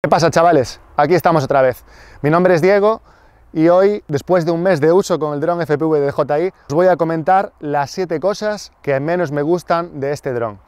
¿Qué pasa chavales? Aquí estamos otra vez. Mi nombre es Diego y hoy, después de un mes de uso con el dron FPV de DJI, os voy a comentar las 7 cosas que menos me gustan de este dron.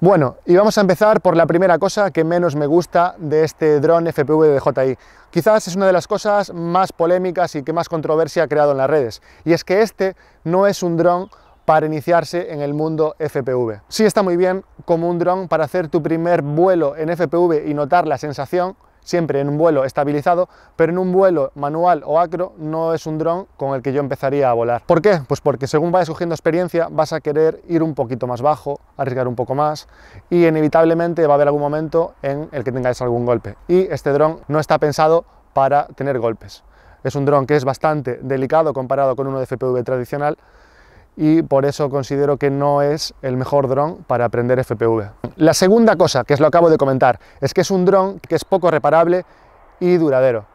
Bueno, y vamos a empezar por la primera cosa que menos me gusta de este dron FPV de DJI. Quizás es una de las cosas más polémicas y que más controversia ha creado en las redes, y es que este no es un dron para iniciarse en el mundo FPV. Sí está muy bien como un dron para hacer tu primer vuelo en FPV y notar la sensación, siempre en un vuelo estabilizado, pero en un vuelo manual o acro no es un dron con el que yo empezaría a volar. ¿Por qué? Pues porque según vayas cogiendo experiencia vas a querer ir un poquito más bajo, arriesgar un poco más y inevitablemente va a haber algún momento en el que tengáis algún golpe. Y este dron no está pensado para tener golpes. Es un dron que es bastante delicado comparado con uno de FPV tradicional, y por eso considero que no es el mejor dron para aprender FPV. La segunda cosa, que os lo acabo de comentar, es que es un dron que es poco reparable y duradero.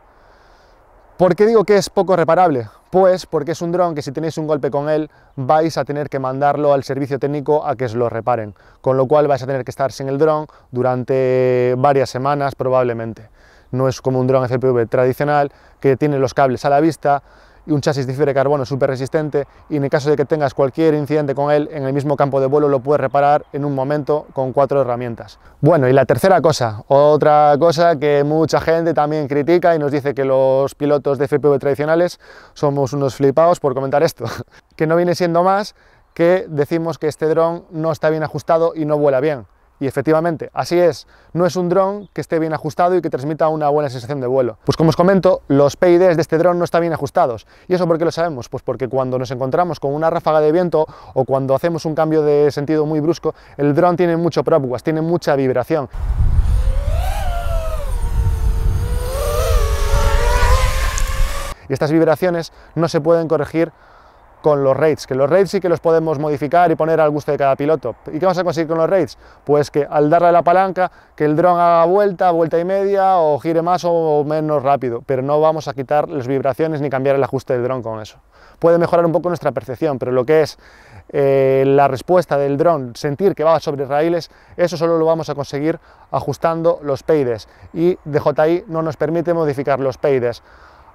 ¿Por qué digo que es poco reparable? Pues porque es un dron que si tenéis un golpe con él vais a tener que mandarlo al servicio técnico a que os lo reparen, con lo cual vais a tener que estar sin el dron durante varias semanas probablemente. No es como un dron FPV tradicional que tiene los cables a la vista, y un chasis de fibra de carbono súper resistente y en el caso de que tengas cualquier incidente con él en el mismo campo de vuelo lo puedes reparar en un momento con cuatro herramientas. Bueno, y la tercera cosa, otra cosa que mucha gente también critica y nos dice que los pilotos de FPV tradicionales somos unos flipados por comentar esto, que no viene siendo más que decimos que este dron no está bien ajustado y no vuela bien. Y efectivamente, así es, no es un dron que esté bien ajustado y que transmita una buena sensación de vuelo. Pues como os comento, los PIDs de este dron no están bien ajustados. ¿Y eso por qué lo sabemos? Pues porque cuando nos encontramos con una ráfaga de viento o cuando hacemos un cambio de sentido muy brusco, el dron tiene mucho propwas, tiene mucha vibración. Y estas vibraciones no se pueden corregir con los rates, que los rates sí que los podemos modificar y poner al gusto de cada piloto. ¿Y qué vamos a conseguir con los rates? Pues que al darle la palanca, que el dron haga vuelta, vuelta y media, o gire más o menos rápido, pero no vamos a quitar las vibraciones ni cambiar el ajuste del dron con eso. Puede mejorar un poco nuestra percepción, pero lo que es eh, la respuesta del dron, sentir que va sobre raíles, eso solo lo vamos a conseguir ajustando los peides y DJI no nos permite modificar los peides.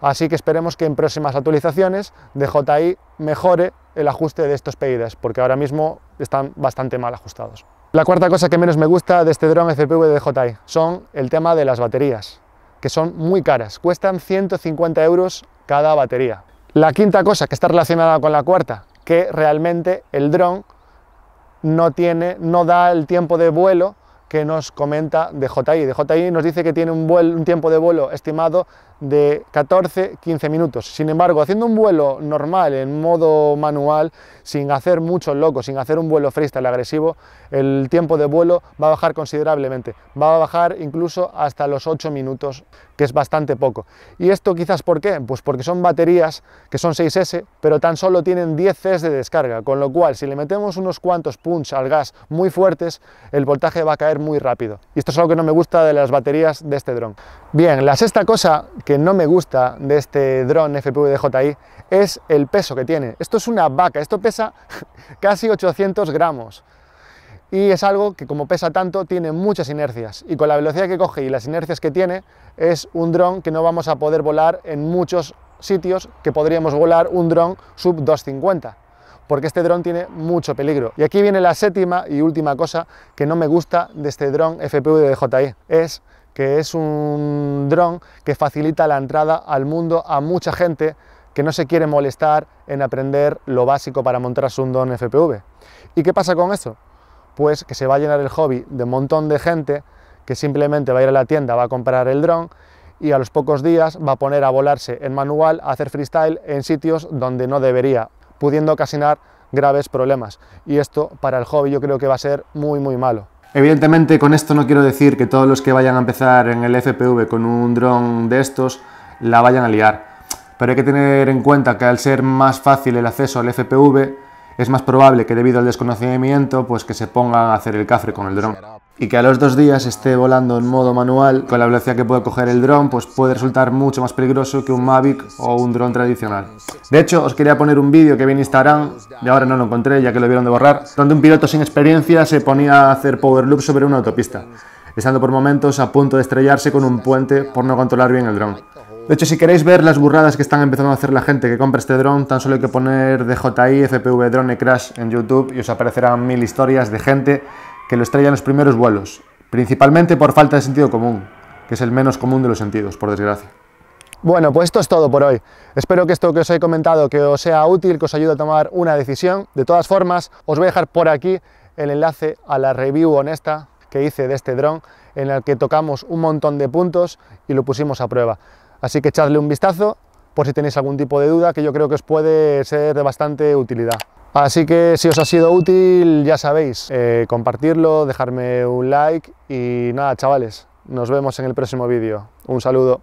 Así que esperemos que en próximas actualizaciones DJI mejore el ajuste de estos pedidos porque ahora mismo están bastante mal ajustados. La cuarta cosa que menos me gusta de este drone FPV de DJI son el tema de las baterías, que son muy caras, cuestan 150 euros cada batería. La quinta cosa que está relacionada con la cuarta, que realmente el drone no, tiene, no da el tiempo de vuelo que nos comenta DJI. DJI nos dice que tiene un tiempo de vuelo estimado de 14-15 minutos. Sin embargo, haciendo un vuelo normal, en modo manual, sin hacer mucho loco, sin hacer un vuelo freestyle agresivo, el tiempo de vuelo va a bajar considerablemente. Va a bajar incluso hasta los 8 minutos, que es bastante poco. ¿Y esto quizás por qué? Pues porque son baterías que son 6S, pero tan solo tienen 10 s de descarga, con lo cual si le metemos unos cuantos punch al gas muy fuertes, el voltaje va a caer muy rápido. Y esto es algo que no me gusta de las baterías de este dron. Bien, la sexta cosa que no me gusta de este dron FPV DJI es el peso que tiene. Esto es una vaca, esto pesa casi 800 gramos. Y es algo que como pesa tanto tiene muchas inercias. Y con la velocidad que coge y las inercias que tiene, es un dron que no vamos a poder volar en muchos sitios que podríamos volar un dron sub 250 porque este dron tiene mucho peligro. Y aquí viene la séptima y última cosa que no me gusta de este dron FPV de DJI, es que es un dron que facilita la entrada al mundo a mucha gente que no se quiere molestar en aprender lo básico para montarse un dron FPV. ¿Y qué pasa con eso? Pues que se va a llenar el hobby de un montón de gente que simplemente va a ir a la tienda, va a comprar el dron y a los pocos días va a poner a volarse en manual, a hacer freestyle en sitios donde no debería, pudiendo ocasionar graves problemas. Y esto para el hobby yo creo que va a ser muy muy malo. Evidentemente con esto no quiero decir que todos los que vayan a empezar en el FPV con un dron de estos la vayan a liar, pero hay que tener en cuenta que al ser más fácil el acceso al FPV es más probable que debido al desconocimiento pues que se pongan a hacer el cafre con el dron y que a los dos días esté volando en modo manual con la velocidad que puede coger el dron, pues puede resultar mucho más peligroso que un Mavic o un dron tradicional. De hecho, os quería poner un vídeo que vi en Instagram, y ahora no lo encontré ya que lo vieron de borrar, donde un piloto sin experiencia se ponía a hacer power loop sobre una autopista, estando por momentos a punto de estrellarse con un puente por no controlar bien el dron. De hecho, si queréis ver las burradas que están empezando a hacer la gente que compra este dron, tan solo hay que poner DJI FPV Drone Crash en YouTube y os aparecerán mil historias de gente que lo estrellan los primeros vuelos, principalmente por falta de sentido común, que es el menos común de los sentidos, por desgracia. Bueno, pues esto es todo por hoy. Espero que esto que os he comentado que os sea útil, que os ayude a tomar una decisión. De todas formas, os voy a dejar por aquí el enlace a la review honesta que hice de este dron, en el que tocamos un montón de puntos y lo pusimos a prueba. Así que echadle un vistazo por si tenéis algún tipo de duda que yo creo que os puede ser de bastante utilidad. Así que si os ha sido útil, ya sabéis, eh, compartirlo, dejarme un like y nada, chavales, nos vemos en el próximo vídeo. Un saludo.